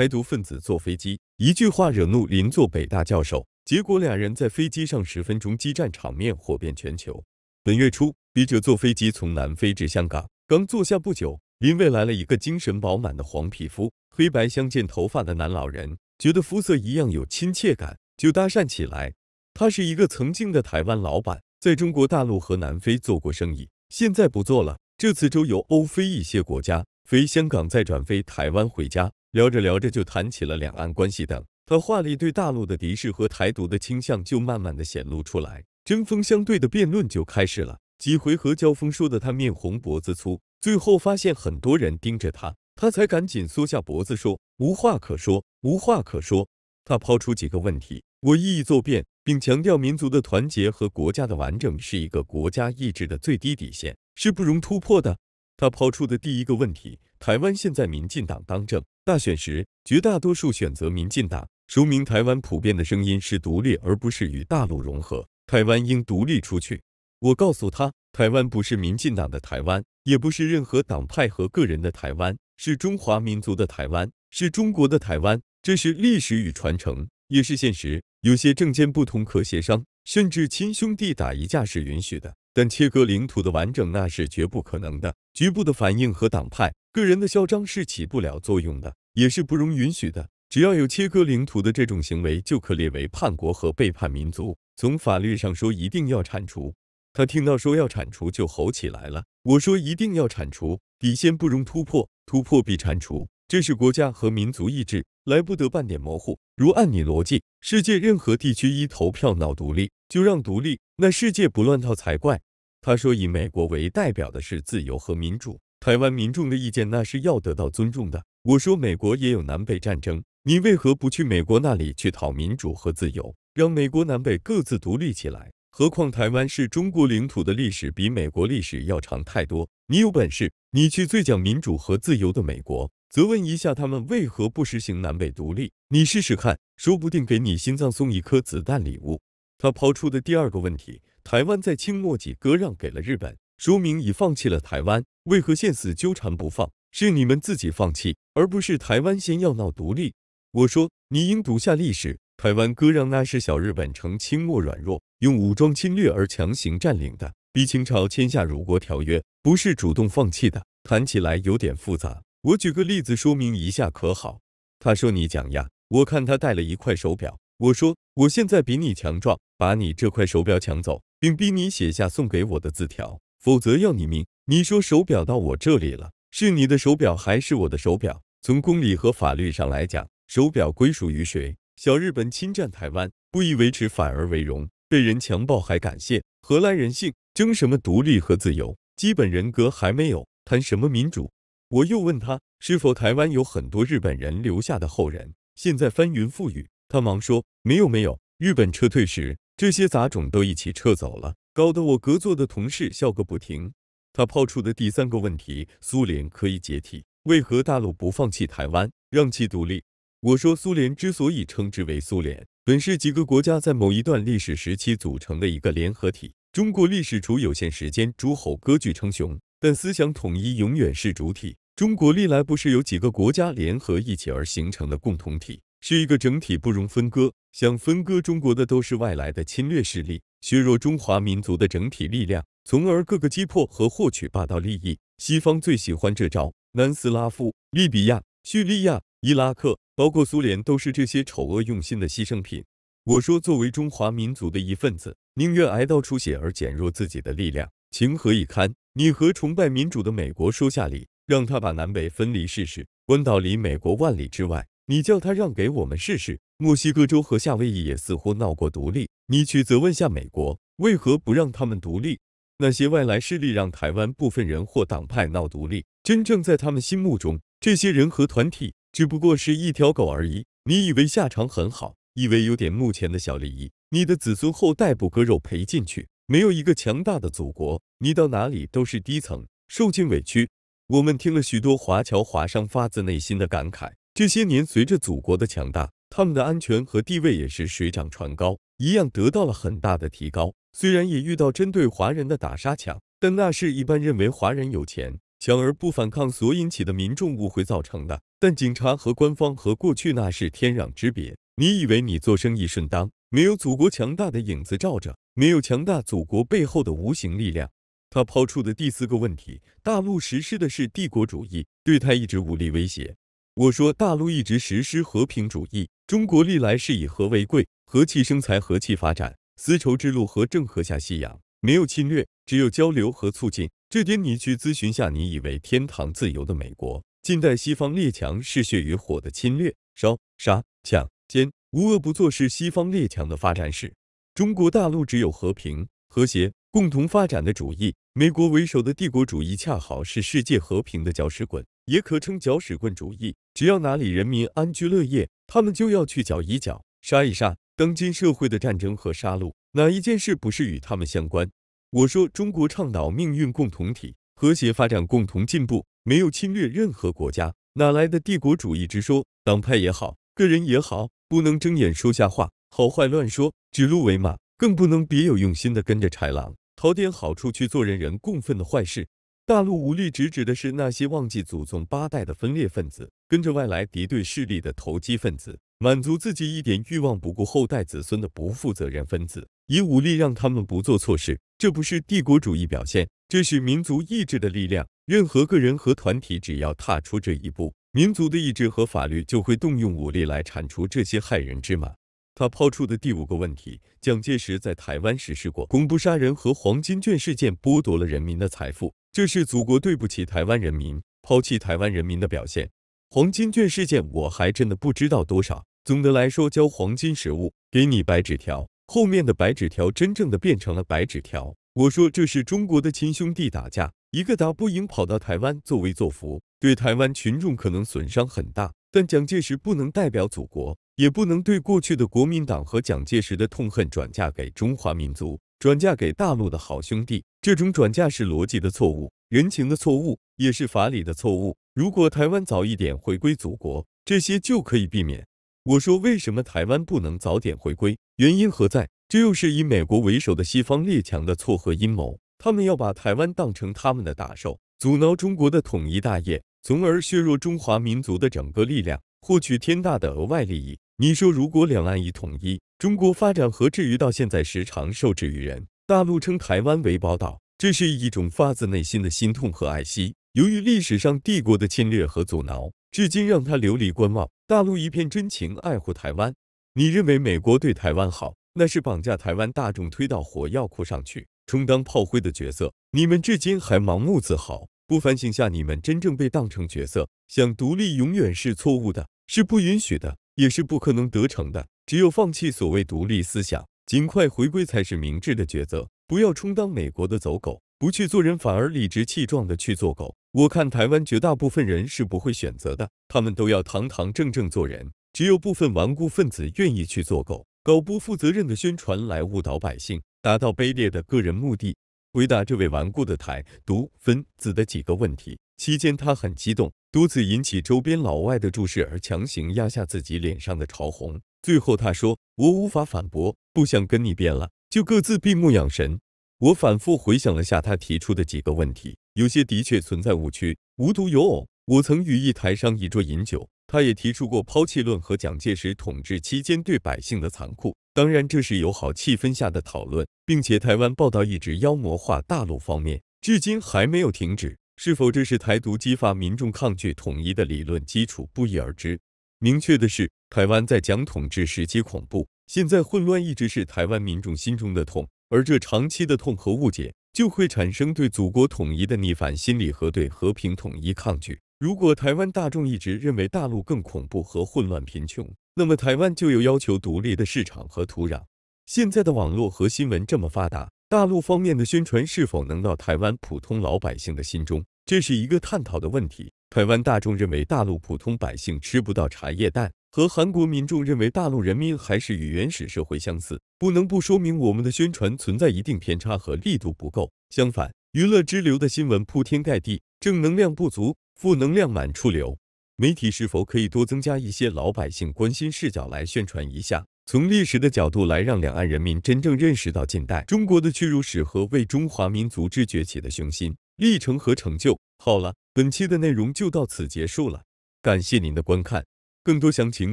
台独分子坐飞机，一句话惹怒邻座北大教授，结果俩人在飞机上十分钟激战，场面火遍全球。本月初，笔者坐飞机从南非至香港，刚坐下不久，邻位来了一个精神饱满的黄皮肤、黑白相间头发的男老人，觉得肤色一样有亲切感，就搭讪起来。他是一个曾经的台湾老板，在中国大陆和南非做过生意，现在不做了，这次周游欧非一些国家，飞香港再转飞台湾回家。聊着聊着就谈起了两岸关系等，他话里对大陆的敌视和台独的倾向就慢慢的显露出来，针锋相对的辩论就开始了几回合交锋，说的他面红脖子粗，最后发现很多人盯着他，他才赶紧缩下脖子说无话可说，无话可说。他抛出几个问题，我一一作辩，并强调民族的团结和国家的完整是一个国家意志的最低底线，是不容突破的。他抛出的第一个问题。台湾现在民进党当政，大选时绝大多数选择民进党，说明台湾普遍的声音是独立，而不是与大陆融合。台湾应独立出去。我告诉他，台湾不是民进党的台湾，也不是任何党派和个人的台湾，是中华民族的台湾，是中国的台湾。这是历史与传承，也是现实。有些政见不同可协商，甚至亲兄弟打一架是允许的，但切割领土的完整那是绝不可能的。局部的反应和党派。个人的嚣张是起不了作用的，也是不容允许的。只要有切割领土的这种行为，就可列为叛国和背叛民族。从法律上说，一定要铲除。他听到说要铲除，就吼起来了。我说一定要铲除，底线不容突破，突破必铲除，这是国家和民族意志，来不得半点模糊。如按你逻辑，世界任何地区一投票闹独立，就让独立，那世界不乱套才怪。他说，以美国为代表的是自由和民主。台湾民众的意见那是要得到尊重的。我说美国也有南北战争，你为何不去美国那里去讨民主和自由，让美国南北各自独立起来？何况台湾是中国领土的历史比美国历史要长太多。你有本事，你去最讲民主和自由的美国，责问一下他们为何不实行南北独立，你试试看，说不定给你心脏送一颗子弹礼物。他抛出的第二个问题：台湾在清末几割让给了日本？说明已放弃了台湾，为何现死纠缠不放？是你们自己放弃，而不是台湾先要闹独立。我说，你应读下历史，台湾割让那是小日本成清末软弱，用武装侵略而强行占领的，逼清朝签下《辱国条约》，不是主动放弃的。谈起来有点复杂，我举个例子说明一下，可好？他说：“你讲呀。”我看他戴了一块手表，我说：“我现在比你强壮，把你这块手表抢走，并逼你写下送给我的字条。”否则要你命！你说手表到我这里了，是你的手表还是我的手表？从公理和法律上来讲，手表归属于谁？小日本侵占台湾，不以维持反而为荣，被人强暴还感谢，何来人性？争什么独立和自由？基本人格还没有，谈什么民主？我又问他，是否台湾有很多日本人留下的后人？现在翻云覆雨，他忙说没有没有，日本撤退时，这些杂种都一起撤走了。搞得我隔座的同事笑个不停。他抛出的第三个问题：苏联可以解体，为何大陆不放弃台湾，让其独立？我说，苏联之所以称之为苏联，本是几个国家在某一段历史时期组成的一个联合体。中国历史除有限时间诸侯割据称雄，但思想统一永远是主体。中国历来不是由几个国家联合一起而形成的共同体，是一个整体不容分割。想分割中国的都是外来的侵略势力。削弱中华民族的整体力量，从而各个击破和获取霸道利益。西方最喜欢这招。南斯拉夫、利比亚、叙利亚、伊拉克，包括苏联，都是这些丑恶用心的牺牲品。我说，作为中华民族的一份子，宁愿挨刀出血而减弱自己的力量，情何以堪？你和崇拜民主的美国收下礼，让他把南北分离试试。关岛离美国万里之外，你叫他让给我们试试。墨西哥州和夏威夷也似乎闹过独立。你去责问下美国，为何不让他们独立？那些外来势力让台湾部分人或党派闹独立，真正在他们心目中，这些人和团体只不过是一条狗而已。你以为下场很好，以为有点目前的小利益，你的子孙后代不割肉赔进去，没有一个强大的祖国，你到哪里都是低层，受尽委屈。我们听了许多华侨华商发自内心的感慨，这些年随着祖国的强大，他们的安全和地位也是水涨船高。一样得到了很大的提高，虽然也遇到针对华人的打杀抢，但那是一般认为华人有钱强而不反抗所引起的民众误会造成的。但警察和官方和过去那是天壤之别。你以为你做生意顺当，没有祖国强大的影子罩着，没有强大祖国背后的无形力量？他抛出的第四个问题：大陆实施的是帝国主义，对他一直武力威胁。我说大陆一直实施和平主义，中国历来是以和为贵。和气生财，和气发展。丝绸之路和郑和下西洋，没有侵略，只有交流和促进。这点你去咨询下。你以为天堂自由的美国，近代西方列强嗜血与火的侵略、烧、杀、抢、奸，无恶不作，是西方列强的发展史。中国大陆只有和平、和谐、共同发展的主义。美国为首的帝国主义恰好是世界和平的搅屎棍，也可称搅屎棍主义。只要哪里人民安居乐业，他们就要去搅一搅，杀一杀。当今社会的战争和杀戮，哪一件事不是与他们相关？我说，中国倡导命运共同体、和谐发展、共同进步，没有侵略任何国家，哪来的帝国主义之说？党派也好，个人也好，不能睁眼说瞎话，好坏乱说，指鹿为马，更不能别有用心的跟着豺狼，讨点好处去做人人共愤的坏事。大陆武力直指的是那些忘记祖宗八代的分裂分子，跟着外来敌对势力的投机分子。满足自己一点欲望，不顾后代子孙的不负责任分子，以武力让他们不做错事，这不是帝国主义表现，这是民族意志的力量。任何个人和团体只要踏出这一步，民族的意志和法律就会动用武力来铲除这些害人之马。他抛出的第五个问题：蒋介石在台湾实施过恐怖杀人和黄金卷事件，剥夺了人民的财富，这是祖国对不起台湾人民、抛弃台湾人民的表现。黄金卷事件我还真的不知道多少。总的来说，交黄金实物给你白纸条，后面的白纸条真正的变成了白纸条。我说这是中国的亲兄弟打架，一个打不赢跑到台湾作威作福，对台湾群众可能损伤很大。但蒋介石不能代表祖国，也不能对过去的国民党和蒋介石的痛恨转嫁给中华民族，转嫁给大陆的好兄弟。这种转嫁是逻辑的错误，人情的错误，也是法理的错误。如果台湾早一点回归祖国，这些就可以避免。我说为什么台湾不能早点回归？原因何在？这又是以美国为首的西方列强的撮合阴谋，他们要把台湾当成他们的打手，阻挠中国的统一大业，从而削弱中华民族的整个力量，获取天大的额外利益。你说，如果两岸一统一，中国发展何至于到现在时常受制于人？大陆称台湾为宝岛，这是一种发自内心的心痛和爱惜。由于历史上帝国的侵略和阻挠，至今让他流离观望。大陆一片真情爱护台湾，你认为美国对台湾好，那是绑架台湾大众推到火药库上去充当炮灰的角色。你们至今还盲目自豪，不反省下你们真正被当成角色，想独立永远是错误的，是不允许的，也是不可能得逞的。只有放弃所谓独立思想，尽快回归才是明智的抉择。不要充当美国的走狗，不去做人，反而理直气壮的去做狗。我看台湾绝大部分人是不会选择的，他们都要堂堂正正做人，只有部分顽固分子愿意去做狗，搞不负责任的宣传来误导百姓，达到卑劣的个人目的。回答这位顽固的台独分子的几个问题期间，他很激动，多次引起周边老外的注视，而强行压下自己脸上的潮红。最后他说：“我无法反驳，不想跟你辩了，就各自闭目养神。”我反复回想了下他提出的几个问题。有些的确存在误区，无独有偶，我曾与一台商一桌饮酒，他也提出过抛弃论和蒋介石统治期间对百姓的残酷。当然，这是友好气氛下的讨论，并且台湾报道一直妖魔化大陆方面，至今还没有停止。是否这是台独激发民众抗拒统一的理论基础，不一而知。明确的是，台湾在蒋统治时期恐怖，现在混乱一直是台湾民众心中的痛，而这长期的痛和误解。就会产生对祖国统一的逆反心理和对和平统一抗拒。如果台湾大众一直认为大陆更恐怖和混乱、贫穷，那么台湾就有要求独立的市场和土壤。现在的网络和新闻这么发达，大陆方面的宣传是否能到台湾普通老百姓的心中，这是一个探讨的问题。台湾大众认为大陆普通百姓吃不到茶叶蛋，和韩国民众认为大陆人民还是与原始社会相似，不能不说明我们的宣传存在一定偏差和力度不够。相反，娱乐之流的新闻铺天盖地，正能量不足，负能量满处流。媒体是否可以多增加一些老百姓关心视角来宣传一下？从历史的角度来，让两岸人民真正认识到近代中国的屈辱史和为中华民族之崛起的雄心历程和成就。好了。本期的内容就到此结束了，感谢您的观看。更多详情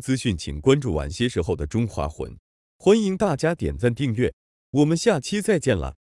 资讯，请关注晚些时候的《中华魂》。欢迎大家点赞订阅，我们下期再见了。